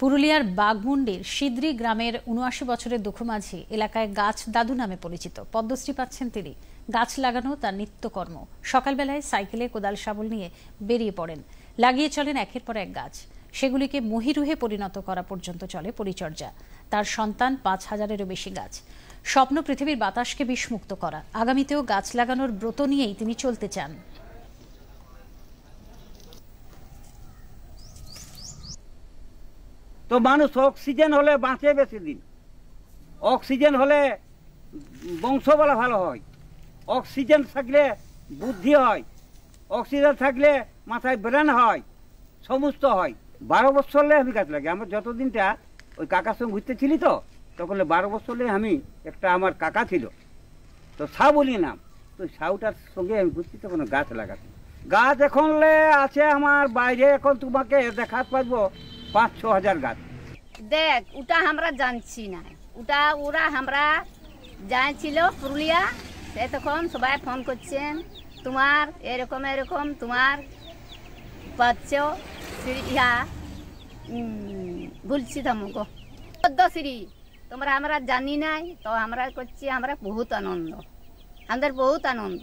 পুরুলিয়ার বাঘমুন্ডির সিদ্রি গ্রামের উনআশি বছরের দুঃখমাঝি এলাকায় গাছ দাদু নামে পরিচিত পদ্মশ্রী পাচ্ছেন তিনি গাছ লাগানো তার নিত্যকর্ম সকালবেলায় সাইকেলে কোদাল শাবল নিয়ে বেরিয়ে পড়েন লাগিয়ে চলেন একের পর এক গাছ সেগুলিকে মহিরুহে পরিণত করা পর্যন্ত চলে পরিচর্যা তার সন্তান পাঁচ হাজারেরও বেশি গাছ স্বপ্ন পৃথিবীর বাতাসকে বিষমুক্ত করা আগামীতেও গাছ লাগানোর ব্রত নিয়েই তিনি চলতে চান তো মানুষ অক্সিজেন হলে বাঁচে বেশি দিন অক্সিজেন হলে বলা ভালো হয় অক্সিজেন থাকলে বুদ্ধি হয় অক্সিজেন থাকলে মাথায় ব্রেন হয় সমস্ত হয় বারো বছর হলে আমি কাজ লাগে আমার যতদিনটা ওই কাকার সঙ্গে ঘুরতে ছিলি তো তখন বারো বছর লে আমি একটা আমার কাকা ছিল তো সা বলি নাম তো সাউটার সঙ্গে আমি ঘুরছি তখন গাছ লাগাতে গাছ এখন আছে আমার বাইরে এখন তোমাকে দেখাতে পারবো পাঁচ ছ হাজার গাছ দেখ ওটা আমরা জানছি না ওটা ওরা আমরা যাইছিল পুরুলিয়া সে তখন সবাই ফোন করছেন তোমার এরকম এরকম তোমার পাচ্ছ ইয়া ভুলছি তোমক পদ্মশ্রী তোমরা আমরা জানি নাই তো আমরা করছি আমরা বহুত আনন্দ আমাদের বহুত আনন্দ